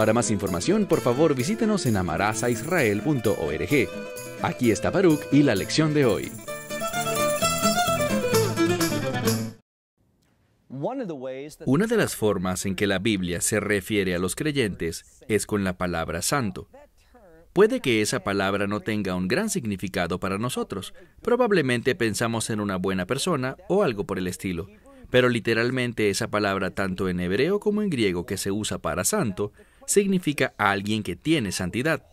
para más información, por favor, visítenos en amarazaisrael.org. Aquí está Baruch y la lección de hoy. Una de las formas en que la Biblia se refiere a los creyentes es con la palabra santo. Puede que esa palabra no tenga un gran significado para nosotros. Probablemente pensamos en una buena persona o algo por el estilo. Pero literalmente esa palabra tanto en hebreo como en griego que se usa para santo significa alguien que tiene santidad.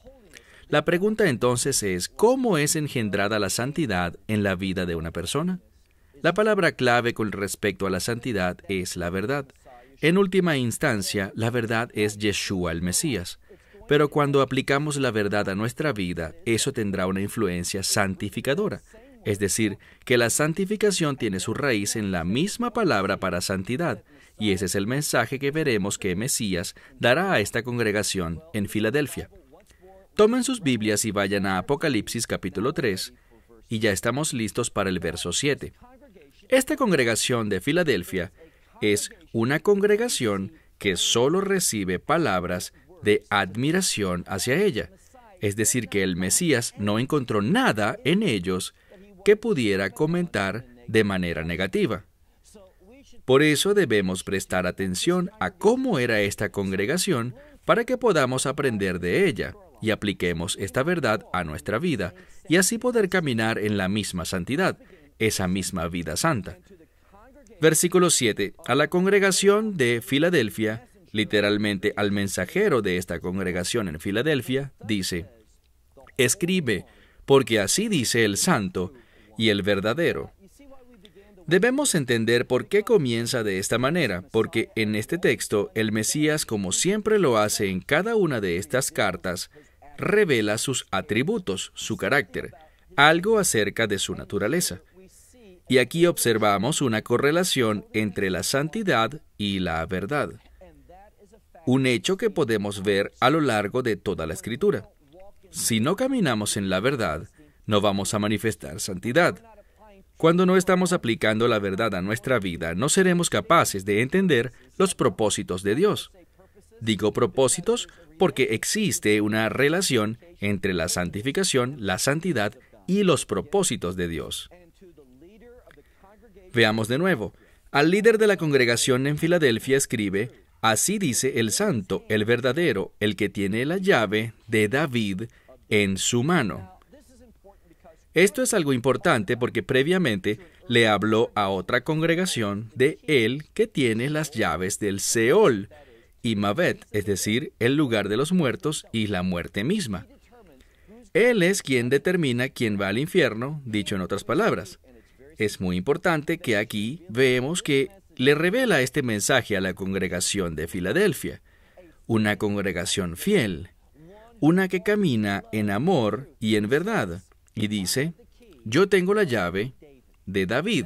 La pregunta entonces es, ¿cómo es engendrada la santidad en la vida de una persona? La palabra clave con respecto a la santidad es la verdad. En última instancia, la verdad es Yeshua el Mesías. Pero cuando aplicamos la verdad a nuestra vida, eso tendrá una influencia santificadora. Es decir, que la santificación tiene su raíz en la misma palabra para santidad, y ese es el mensaje que veremos que Mesías dará a esta congregación en Filadelfia. Tomen sus Biblias y vayan a Apocalipsis capítulo 3, y ya estamos listos para el verso 7. Esta congregación de Filadelfia es una congregación que solo recibe palabras de admiración hacia ella. Es decir, que el Mesías no encontró nada en ellos que pudiera comentar de manera negativa. Por eso debemos prestar atención a cómo era esta congregación para que podamos aprender de ella y apliquemos esta verdad a nuestra vida y así poder caminar en la misma santidad, esa misma vida santa. Versículo 7. A la congregación de Filadelfia, literalmente al mensajero de esta congregación en Filadelfia, dice, Escribe, porque así dice el santo y el verdadero, Debemos entender por qué comienza de esta manera, porque en este texto el Mesías, como siempre lo hace en cada una de estas cartas, revela sus atributos, su carácter, algo acerca de su naturaleza. Y aquí observamos una correlación entre la santidad y la verdad, un hecho que podemos ver a lo largo de toda la escritura. Si no caminamos en la verdad, no vamos a manifestar santidad, cuando no estamos aplicando la verdad a nuestra vida, no seremos capaces de entender los propósitos de Dios. Digo propósitos porque existe una relación entre la santificación, la santidad y los propósitos de Dios. Veamos de nuevo. Al líder de la congregación en Filadelfia escribe, Así dice el santo, el verdadero, el que tiene la llave de David en su mano. Esto es algo importante porque previamente le habló a otra congregación de él que tiene las llaves del Seol y Mavet, es decir, el lugar de los muertos y la muerte misma. Él es quien determina quién va al infierno, dicho en otras palabras. Es muy importante que aquí vemos que le revela este mensaje a la congregación de Filadelfia, una congregación fiel, una que camina en amor y en verdad, y dice, yo tengo la llave de David.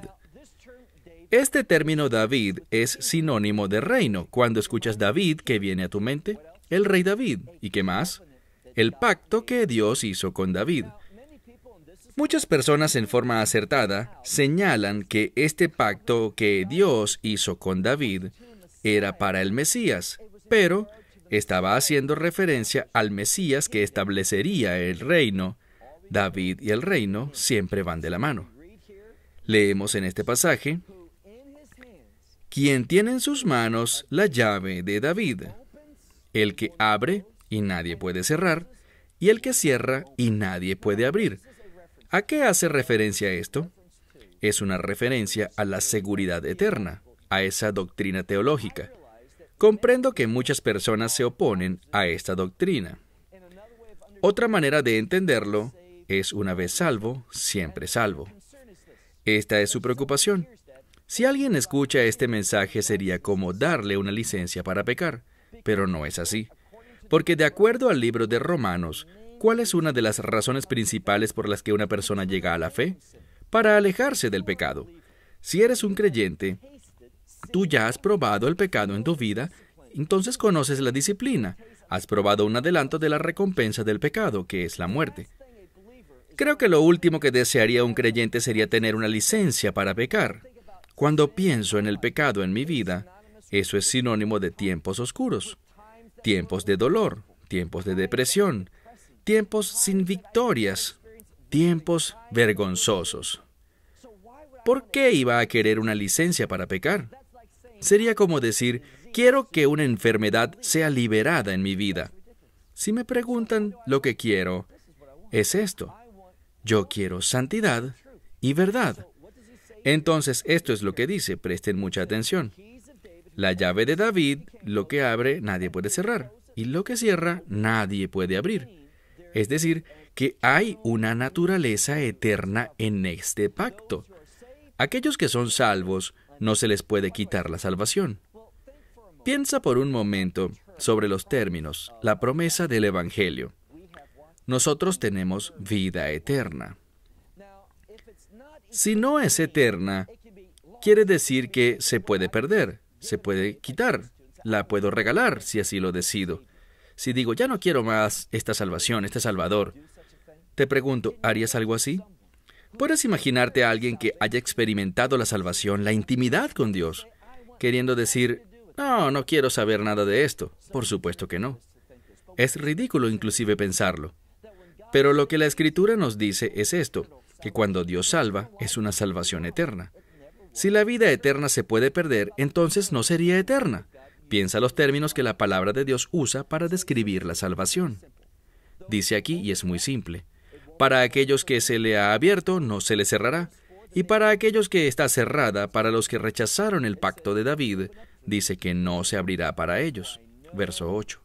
Este término David es sinónimo de reino. Cuando escuchas David, ¿qué viene a tu mente? El rey David. ¿Y qué más? El pacto que Dios hizo con David. Muchas personas en forma acertada señalan que este pacto que Dios hizo con David era para el Mesías, pero estaba haciendo referencia al Mesías que establecería el reino David y el reino siempre van de la mano. Leemos en este pasaje, quien tiene en sus manos la llave de David, el que abre y nadie puede cerrar, y el que cierra y nadie puede abrir. ¿A qué hace referencia esto? Es una referencia a la seguridad eterna, a esa doctrina teológica. Comprendo que muchas personas se oponen a esta doctrina. Otra manera de entenderlo es una vez salvo, siempre salvo. Esta es su preocupación. Si alguien escucha este mensaje sería como darle una licencia para pecar, pero no es así. Porque de acuerdo al libro de Romanos, ¿cuál es una de las razones principales por las que una persona llega a la fe? Para alejarse del pecado. Si eres un creyente, tú ya has probado el pecado en tu vida, entonces conoces la disciplina, has probado un adelanto de la recompensa del pecado, que es la muerte. Creo que lo último que desearía un creyente sería tener una licencia para pecar. Cuando pienso en el pecado en mi vida, eso es sinónimo de tiempos oscuros, tiempos de dolor, tiempos de depresión, tiempos sin victorias, tiempos vergonzosos. ¿Por qué iba a querer una licencia para pecar? Sería como decir, quiero que una enfermedad sea liberada en mi vida. Si me preguntan lo que quiero, es esto. Yo quiero santidad y verdad. Entonces, esto es lo que dice, presten mucha atención. La llave de David, lo que abre, nadie puede cerrar, y lo que cierra, nadie puede abrir. Es decir, que hay una naturaleza eterna en este pacto. Aquellos que son salvos, no se les puede quitar la salvación. Piensa por un momento sobre los términos, la promesa del Evangelio nosotros tenemos vida eterna. Si no es eterna, quiere decir que se puede perder, se puede quitar, la puedo regalar si así lo decido. Si digo, ya no quiero más esta salvación, este Salvador, te pregunto, ¿harías algo así? ¿Puedes imaginarte a alguien que haya experimentado la salvación, la intimidad con Dios, queriendo decir, no, no quiero saber nada de esto? Por supuesto que no. Es ridículo inclusive pensarlo. Pero lo que la escritura nos dice es esto, que cuando Dios salva es una salvación eterna. Si la vida eterna se puede perder, entonces no sería eterna. Piensa los términos que la palabra de Dios usa para describir la salvación. Dice aquí, y es muy simple, para aquellos que se le ha abierto, no se le cerrará, y para aquellos que está cerrada, para los que rechazaron el pacto de David, dice que no se abrirá para ellos. Verso 8.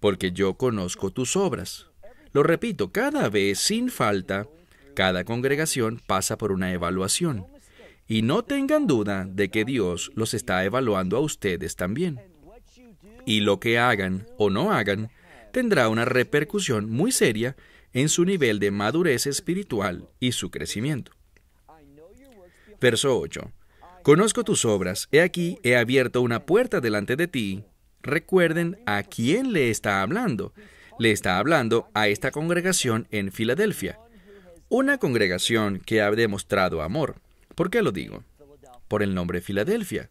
Porque yo conozco tus obras, lo repito, cada vez, sin falta, cada congregación pasa por una evaluación. Y no tengan duda de que Dios los está evaluando a ustedes también. Y lo que hagan o no hagan tendrá una repercusión muy seria en su nivel de madurez espiritual y su crecimiento. Verso 8. Conozco tus obras, he aquí, he abierto una puerta delante de ti. Recuerden a quién le está hablando le está hablando a esta congregación en Filadelfia, una congregación que ha demostrado amor. ¿Por qué lo digo? Por el nombre Filadelfia.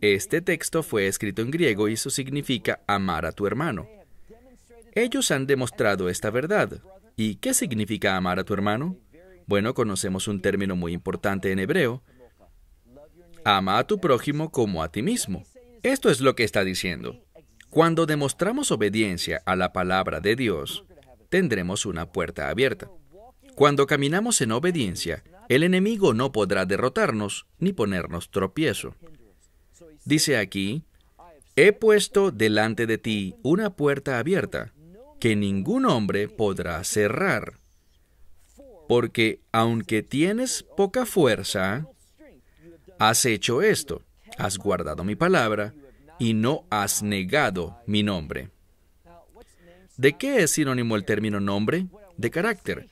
Este texto fue escrito en griego y eso significa amar a tu hermano. Ellos han demostrado esta verdad. ¿Y qué significa amar a tu hermano? Bueno, conocemos un término muy importante en hebreo. Ama a tu prójimo como a ti mismo. Esto es lo que está diciendo. Cuando demostramos obediencia a la palabra de Dios, tendremos una puerta abierta. Cuando caminamos en obediencia, el enemigo no podrá derrotarnos ni ponernos tropiezo. Dice aquí, he puesto delante de ti una puerta abierta que ningún hombre podrá cerrar. Porque aunque tienes poca fuerza, has hecho esto, has guardado mi palabra, y no has negado mi nombre. ¿De qué es sinónimo el término nombre? De carácter.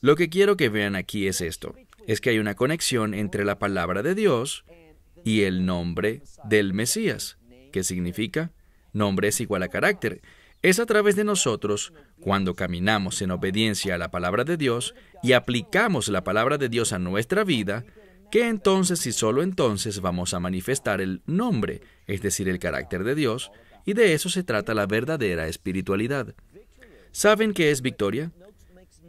Lo que quiero que vean aquí es esto, es que hay una conexión entre la palabra de Dios y el nombre del Mesías, que significa nombre es igual a carácter. Es a través de nosotros, cuando caminamos en obediencia a la palabra de Dios y aplicamos la palabra de Dios a nuestra vida, que entonces y solo entonces vamos a manifestar el nombre, es decir, el carácter de Dios, y de eso se trata la verdadera espiritualidad. ¿Saben qué es victoria?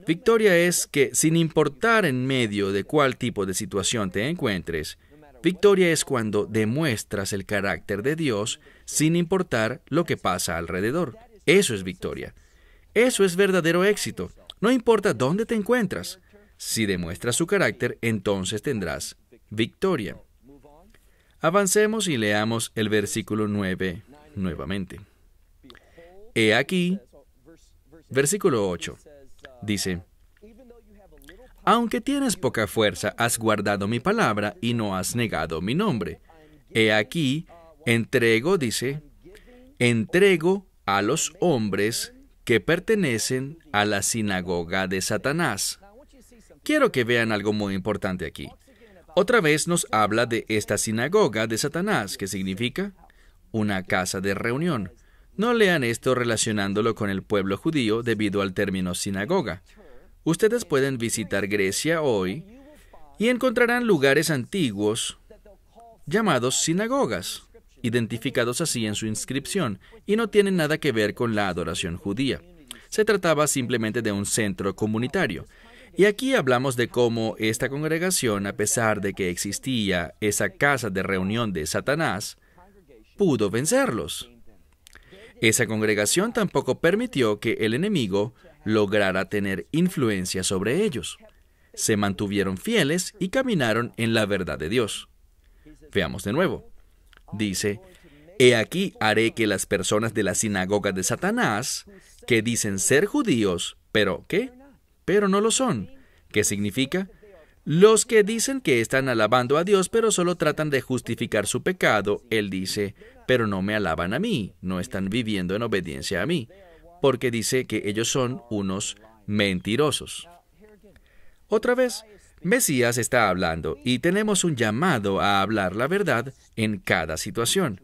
Victoria es que, sin importar en medio de cuál tipo de situación te encuentres, victoria es cuando demuestras el carácter de Dios sin importar lo que pasa alrededor. Eso es victoria. Eso es verdadero éxito. No importa dónde te encuentras. Si demuestras su carácter, entonces tendrás victoria. Avancemos y leamos el versículo 9 nuevamente. He aquí, versículo 8, dice, aunque tienes poca fuerza, has guardado mi palabra y no has negado mi nombre. He aquí, entrego, dice, entrego a los hombres que pertenecen a la sinagoga de Satanás. Quiero que vean algo muy importante aquí. Otra vez nos habla de esta sinagoga de Satanás, que significa una casa de reunión. No lean esto relacionándolo con el pueblo judío debido al término sinagoga. Ustedes pueden visitar Grecia hoy y encontrarán lugares antiguos llamados sinagogas, identificados así en su inscripción, y no tienen nada que ver con la adoración judía. Se trataba simplemente de un centro comunitario. Y aquí hablamos de cómo esta congregación, a pesar de que existía esa casa de reunión de Satanás, pudo vencerlos. Esa congregación tampoco permitió que el enemigo lograra tener influencia sobre ellos. Se mantuvieron fieles y caminaron en la verdad de Dios. Veamos de nuevo. Dice, He aquí haré que las personas de la sinagoga de Satanás, que dicen ser judíos, pero ¿qué? pero no lo son. ¿Qué significa? Los que dicen que están alabando a Dios, pero solo tratan de justificar su pecado, Él dice, pero no me alaban a mí, no están viviendo en obediencia a mí, porque dice que ellos son unos mentirosos. Otra vez, Mesías está hablando y tenemos un llamado a hablar la verdad en cada situación,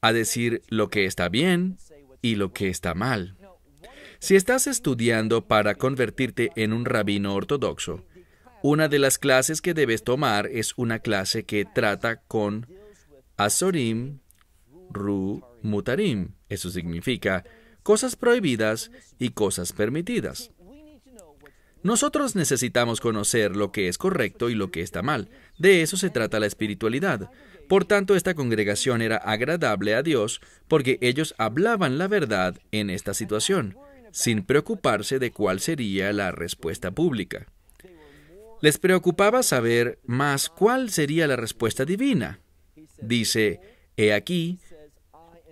a decir lo que está bien y lo que está mal. Si estás estudiando para convertirte en un rabino ortodoxo, una de las clases que debes tomar es una clase que trata con asorim Ru Mutarim. Eso significa cosas prohibidas y cosas permitidas. Nosotros necesitamos conocer lo que es correcto y lo que está mal. De eso se trata la espiritualidad. Por tanto, esta congregación era agradable a Dios porque ellos hablaban la verdad en esta situación sin preocuparse de cuál sería la respuesta pública. Les preocupaba saber más cuál sería la respuesta divina. Dice, he aquí,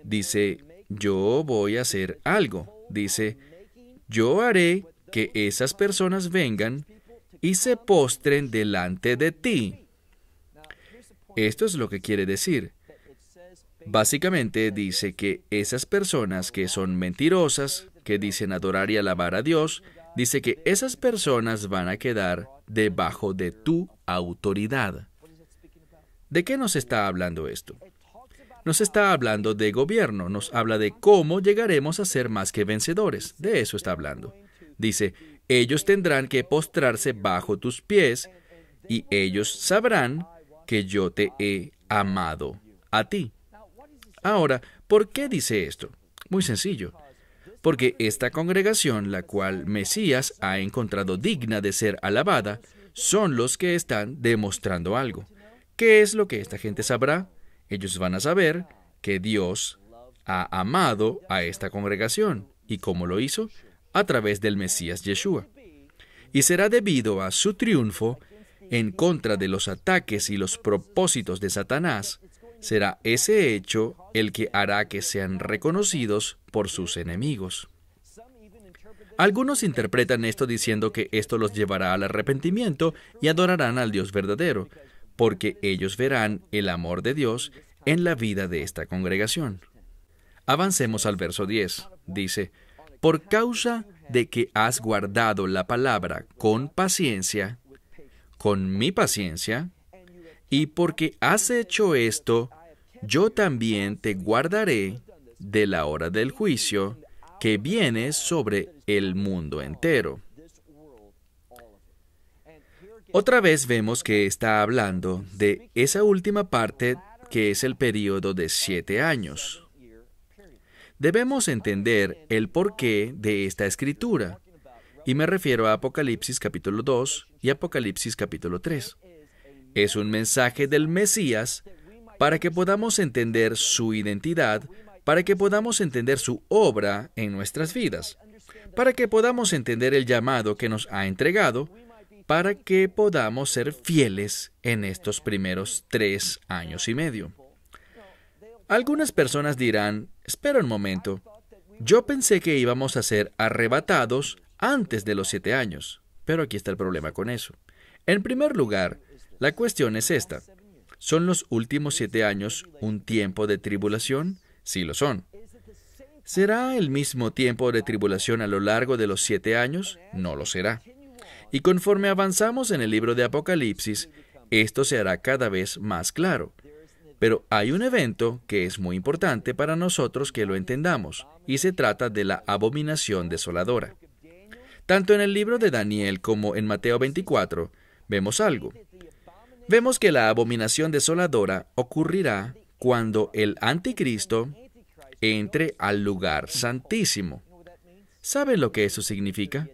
dice, yo voy a hacer algo, dice, yo haré que esas personas vengan y se postren delante de ti. Esto es lo que quiere decir. Básicamente dice que esas personas que son mentirosas, que dicen adorar y alabar a Dios, dice que esas personas van a quedar debajo de tu autoridad. ¿De qué nos está hablando esto? Nos está hablando de gobierno, nos habla de cómo llegaremos a ser más que vencedores, de eso está hablando. Dice, ellos tendrán que postrarse bajo tus pies y ellos sabrán que yo te he amado a ti. Ahora, ¿por qué dice esto? Muy sencillo porque esta congregación, la cual Mesías ha encontrado digna de ser alabada, son los que están demostrando algo. ¿Qué es lo que esta gente sabrá? Ellos van a saber que Dios ha amado a esta congregación. ¿Y cómo lo hizo? A través del Mesías Yeshua. Y será debido a su triunfo en contra de los ataques y los propósitos de Satanás será ese hecho el que hará que sean reconocidos por sus enemigos. Algunos interpretan esto diciendo que esto los llevará al arrepentimiento y adorarán al Dios verdadero, porque ellos verán el amor de Dios en la vida de esta congregación. Avancemos al verso 10. Dice, por causa de que has guardado la palabra con paciencia, con mi paciencia y porque has hecho esto, yo también te guardaré de la hora del juicio que viene sobre el mundo entero. Otra vez vemos que está hablando de esa última parte que es el período de siete años. Debemos entender el porqué de esta escritura, y me refiero a Apocalipsis capítulo 2 y Apocalipsis capítulo 3. Es un mensaje del Mesías para que podamos entender su identidad, para que podamos entender su obra en nuestras vidas, para que podamos entender el llamado que nos ha entregado, para que podamos ser fieles en estos primeros tres años y medio. Algunas personas dirán, espera un momento, yo pensé que íbamos a ser arrebatados antes de los siete años, pero aquí está el problema con eso. En primer lugar, la cuestión es esta. ¿Son los últimos siete años un tiempo de tribulación? Sí lo son. ¿Será el mismo tiempo de tribulación a lo largo de los siete años? No lo será. Y conforme avanzamos en el libro de Apocalipsis, esto se hará cada vez más claro. Pero hay un evento que es muy importante para nosotros que lo entendamos, y se trata de la abominación desoladora. Tanto en el libro de Daniel como en Mateo 24 vemos algo. Vemos que la abominación desoladora ocurrirá cuando el anticristo entre al lugar santísimo. ¿Saben lo que eso significa?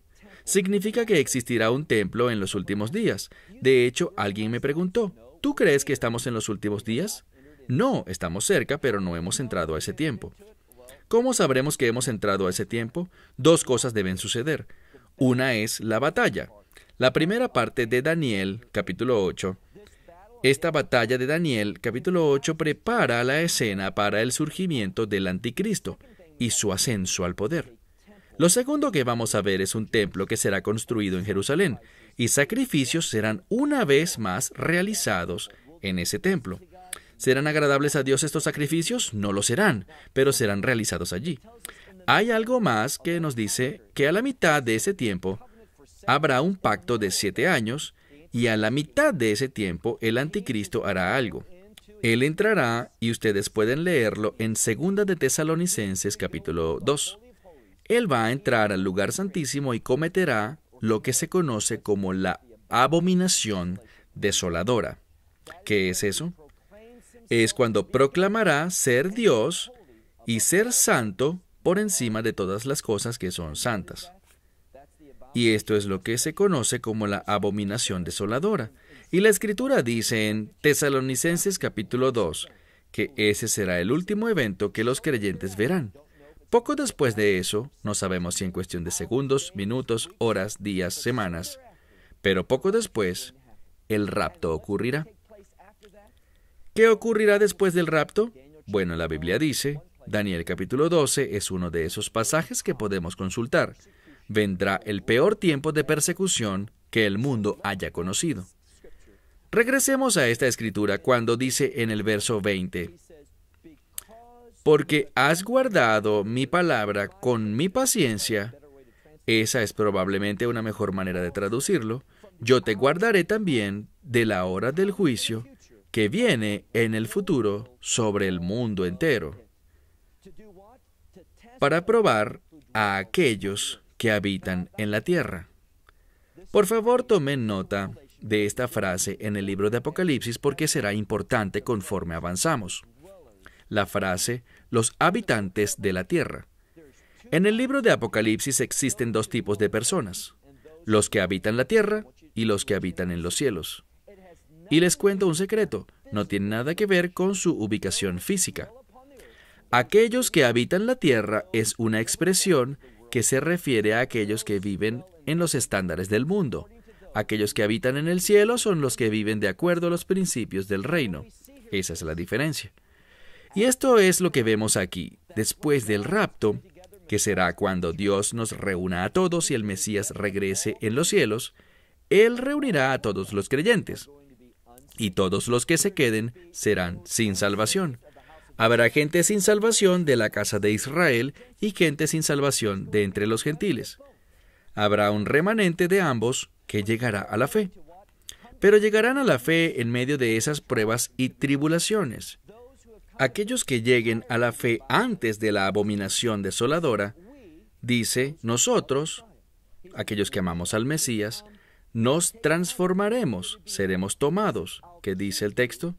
Significa que existirá un templo en los últimos días. De hecho, alguien me preguntó, ¿tú crees que estamos en los últimos días? No, estamos cerca, pero no hemos entrado a ese tiempo. ¿Cómo sabremos que hemos entrado a ese tiempo? Dos cosas deben suceder. Una es la batalla. La primera parte de Daniel, capítulo 8, esta batalla de Daniel capítulo 8 prepara la escena para el surgimiento del anticristo y su ascenso al poder. Lo segundo que vamos a ver es un templo que será construido en Jerusalén y sacrificios serán una vez más realizados en ese templo. ¿Serán agradables a Dios estos sacrificios? No lo serán, pero serán realizados allí. Hay algo más que nos dice que a la mitad de ese tiempo habrá un pacto de siete años y a la mitad de ese tiempo el anticristo hará algo. Él entrará y ustedes pueden leerlo en 2 de Tesalonicenses capítulo 2. Él va a entrar al lugar santísimo y cometerá lo que se conoce como la abominación desoladora. ¿Qué es eso? Es cuando proclamará ser Dios y ser santo por encima de todas las cosas que son santas. Y esto es lo que se conoce como la abominación desoladora. Y la escritura dice en Tesalonicenses capítulo 2 que ese será el último evento que los creyentes verán. Poco después de eso, no sabemos si en cuestión de segundos, minutos, horas, días, semanas, pero poco después, el rapto ocurrirá. ¿Qué ocurrirá después del rapto? Bueno, la Biblia dice, Daniel capítulo 12 es uno de esos pasajes que podemos consultar vendrá el peor tiempo de persecución que el mundo haya conocido. Regresemos a esta escritura cuando dice en el verso 20, porque has guardado mi palabra con mi paciencia, esa es probablemente una mejor manera de traducirlo, yo te guardaré también de la hora del juicio que viene en el futuro sobre el mundo entero, para probar a aquellos que habitan en la tierra. Por favor, tomen nota de esta frase en el libro de Apocalipsis porque será importante conforme avanzamos. La frase los habitantes de la tierra. En el libro de Apocalipsis existen dos tipos de personas, los que habitan la tierra y los que habitan en los cielos. Y les cuento un secreto, no tiene nada que ver con su ubicación física. Aquellos que habitan la tierra es una expresión que se refiere a aquellos que viven en los estándares del mundo. Aquellos que habitan en el cielo son los que viven de acuerdo a los principios del reino. Esa es la diferencia. Y esto es lo que vemos aquí. Después del rapto, que será cuando Dios nos reúna a todos y el Mesías regrese en los cielos, Él reunirá a todos los creyentes. Y todos los que se queden serán sin salvación. Habrá gente sin salvación de la casa de Israel y gente sin salvación de entre los gentiles. Habrá un remanente de ambos que llegará a la fe. Pero llegarán a la fe en medio de esas pruebas y tribulaciones. Aquellos que lleguen a la fe antes de la abominación desoladora, dice, nosotros, aquellos que amamos al Mesías, nos transformaremos, seremos tomados, que dice el texto,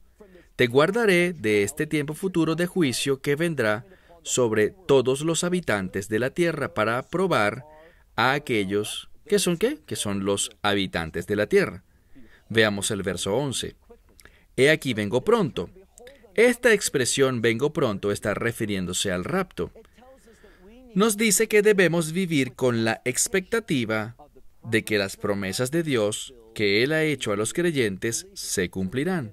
te guardaré de este tiempo futuro de juicio que vendrá sobre todos los habitantes de la tierra para probar a aquellos que son qué? Que son los habitantes de la tierra. Veamos el verso 11. He aquí vengo pronto. Esta expresión vengo pronto está refiriéndose al rapto. Nos dice que debemos vivir con la expectativa de que las promesas de Dios que Él ha hecho a los creyentes se cumplirán.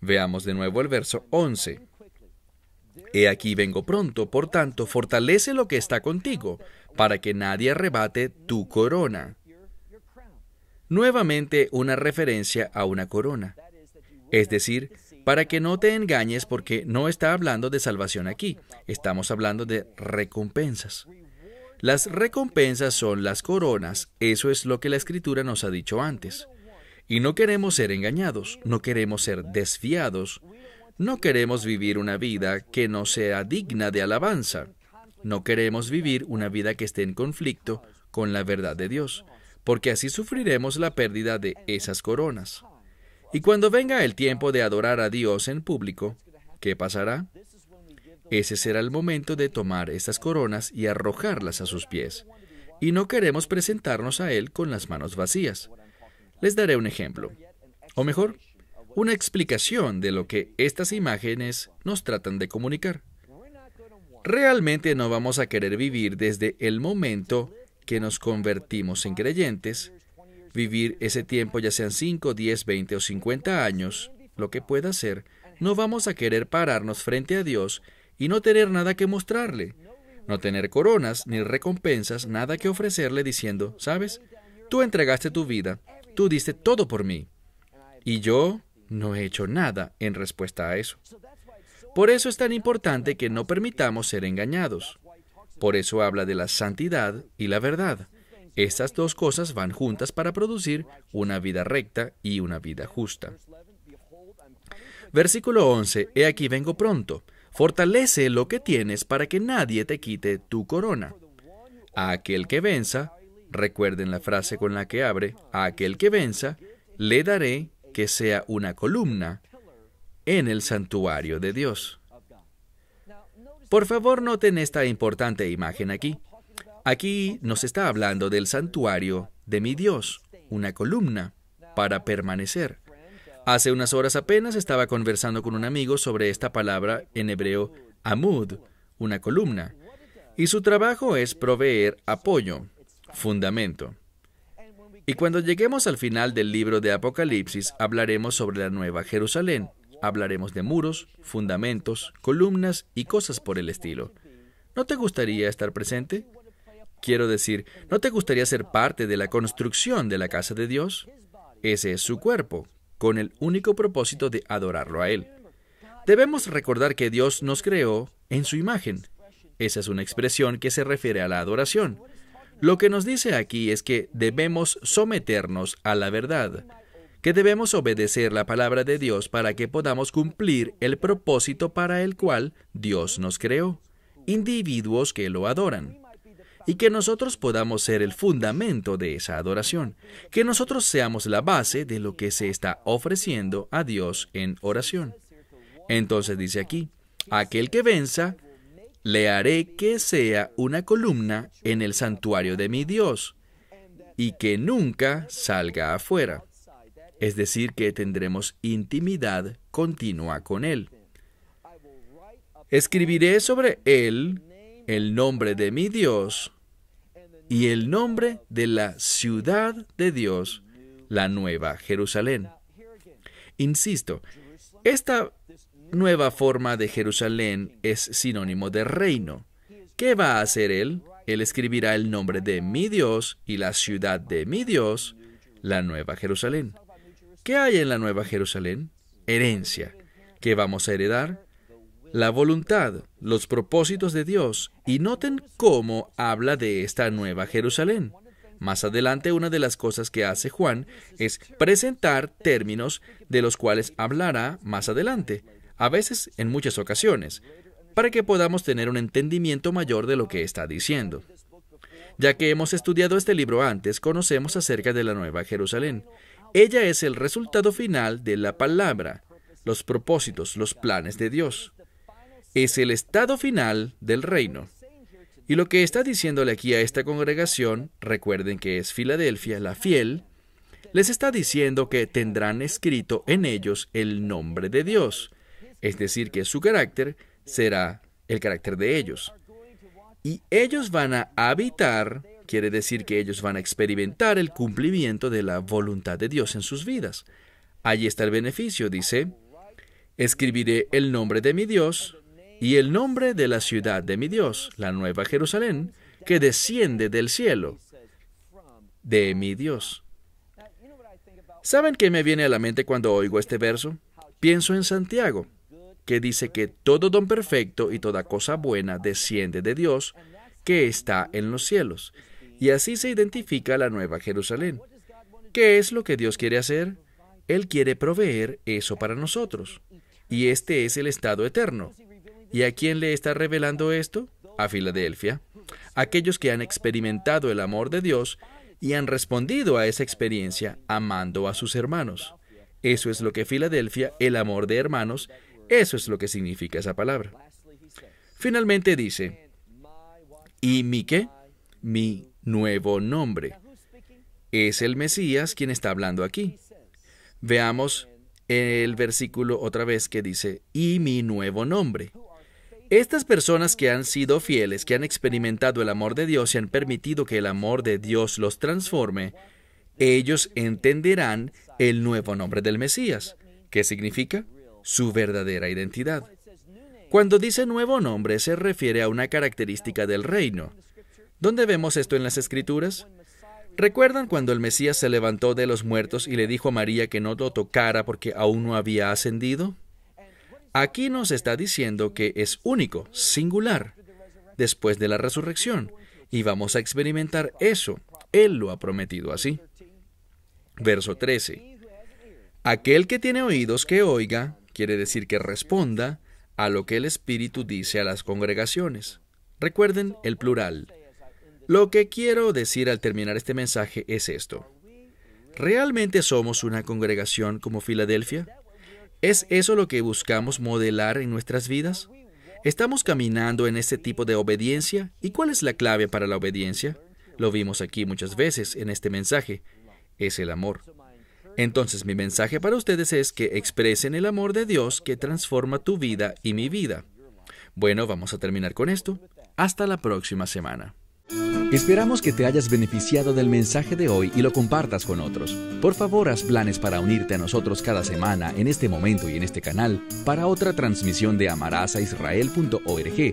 Veamos de nuevo el verso 11. He aquí vengo pronto, por tanto, fortalece lo que está contigo, para que nadie arrebate tu corona. Nuevamente una referencia a una corona. Es decir, para que no te engañes porque no está hablando de salvación aquí, estamos hablando de recompensas. Las recompensas son las coronas, eso es lo que la escritura nos ha dicho antes. Y no queremos ser engañados, no queremos ser desviados, no queremos vivir una vida que no sea digna de alabanza, no queremos vivir una vida que esté en conflicto con la verdad de Dios, porque así sufriremos la pérdida de esas coronas. Y cuando venga el tiempo de adorar a Dios en público, ¿qué pasará? Ese será el momento de tomar estas coronas y arrojarlas a sus pies. Y no queremos presentarnos a Él con las manos vacías. Les daré un ejemplo, o mejor, una explicación de lo que estas imágenes nos tratan de comunicar. Realmente no vamos a querer vivir desde el momento que nos convertimos en creyentes, vivir ese tiempo ya sean 5, 10, 20 o 50 años, lo que pueda ser, no vamos a querer pararnos frente a Dios y no tener nada que mostrarle, no tener coronas ni recompensas, nada que ofrecerle diciendo, ¿sabes? Tú entregaste tu vida, Tú diste todo por mí. Y yo no he hecho nada en respuesta a eso. Por eso es tan importante que no permitamos ser engañados. Por eso habla de la santidad y la verdad. Estas dos cosas van juntas para producir una vida recta y una vida justa. Versículo 11. He aquí vengo pronto. Fortalece lo que tienes para que nadie te quite tu corona. A aquel que venza, Recuerden la frase con la que abre, a aquel que venza, le daré que sea una columna en el santuario de Dios. Por favor, noten esta importante imagen aquí. Aquí nos está hablando del santuario de mi Dios, una columna para permanecer. Hace unas horas apenas estaba conversando con un amigo sobre esta palabra en hebreo amud, una columna, y su trabajo es proveer apoyo, fundamento. Y cuando lleguemos al final del libro de Apocalipsis, hablaremos sobre la nueva Jerusalén. Hablaremos de muros, fundamentos, columnas y cosas por el estilo. ¿No te gustaría estar presente? Quiero decir, ¿no te gustaría ser parte de la construcción de la casa de Dios? Ese es su cuerpo, con el único propósito de adorarlo a Él. Debemos recordar que Dios nos creó en su imagen. Esa es una expresión que se refiere a la adoración. Lo que nos dice aquí es que debemos someternos a la verdad, que debemos obedecer la palabra de Dios para que podamos cumplir el propósito para el cual Dios nos creó, individuos que lo adoran y que nosotros podamos ser el fundamento de esa adoración, que nosotros seamos la base de lo que se está ofreciendo a Dios en oración. Entonces dice aquí, aquel que venza le haré que sea una columna en el santuario de mi Dios y que nunca salga afuera. Es decir, que tendremos intimidad continua con Él. Escribiré sobre Él el nombre de mi Dios y el nombre de la ciudad de Dios, la nueva Jerusalén. Insisto, esta nueva forma de Jerusalén es sinónimo de reino. ¿Qué va a hacer él? Él escribirá el nombre de mi Dios y la ciudad de mi Dios, la Nueva Jerusalén. ¿Qué hay en la Nueva Jerusalén? Herencia. ¿Qué vamos a heredar? La voluntad, los propósitos de Dios. Y noten cómo habla de esta Nueva Jerusalén. Más adelante, una de las cosas que hace Juan es presentar términos de los cuales hablará más adelante a veces en muchas ocasiones, para que podamos tener un entendimiento mayor de lo que está diciendo. Ya que hemos estudiado este libro antes, conocemos acerca de la Nueva Jerusalén. Ella es el resultado final de la palabra, los propósitos, los planes de Dios. Es el estado final del reino. Y lo que está diciéndole aquí a esta congregación, recuerden que es Filadelfia, la fiel, les está diciendo que tendrán escrito en ellos el nombre de Dios, es decir, que su carácter será el carácter de ellos. Y ellos van a habitar, quiere decir que ellos van a experimentar el cumplimiento de la voluntad de Dios en sus vidas. Allí está el beneficio, dice, escribiré el nombre de mi Dios y el nombre de la ciudad de mi Dios, la nueva Jerusalén, que desciende del cielo, de mi Dios. ¿Saben qué me viene a la mente cuando oigo este verso? Pienso en Santiago que dice que todo don perfecto y toda cosa buena desciende de Dios, que está en los cielos. Y así se identifica la Nueva Jerusalén. ¿Qué es lo que Dios quiere hacer? Él quiere proveer eso para nosotros. Y este es el estado eterno. ¿Y a quién le está revelando esto? A Filadelfia. Aquellos que han experimentado el amor de Dios y han respondido a esa experiencia amando a sus hermanos. Eso es lo que Filadelfia, el amor de hermanos, eso es lo que significa esa palabra. Finalmente dice, ¿y mi qué? Mi nuevo nombre. Es el Mesías quien está hablando aquí. Veamos el versículo otra vez que dice, y mi nuevo nombre. Estas personas que han sido fieles, que han experimentado el amor de Dios y han permitido que el amor de Dios los transforme, ellos entenderán el nuevo nombre del Mesías. ¿Qué significa? su verdadera identidad. Cuando dice nuevo nombre se refiere a una característica del reino. ¿Dónde vemos esto en las escrituras? ¿Recuerdan cuando el Mesías se levantó de los muertos y le dijo a María que no lo tocara porque aún no había ascendido? Aquí nos está diciendo que es único, singular, después de la resurrección, y vamos a experimentar eso. Él lo ha prometido así. Verso 13. Aquel que tiene oídos que oiga, quiere decir que responda a lo que el Espíritu dice a las congregaciones. Recuerden el plural. Lo que quiero decir al terminar este mensaje es esto. ¿Realmente somos una congregación como Filadelfia? ¿Es eso lo que buscamos modelar en nuestras vidas? ¿Estamos caminando en este tipo de obediencia? ¿Y cuál es la clave para la obediencia? Lo vimos aquí muchas veces en este mensaje. Es el amor. Entonces mi mensaje para ustedes es que expresen el amor de Dios que transforma tu vida y mi vida. Bueno, vamos a terminar con esto. Hasta la próxima semana. Esperamos que te hayas beneficiado del mensaje de hoy y lo compartas con otros. Por favor, haz planes para unirte a nosotros cada semana en este momento y en este canal para otra transmisión de amarazaisrael.org.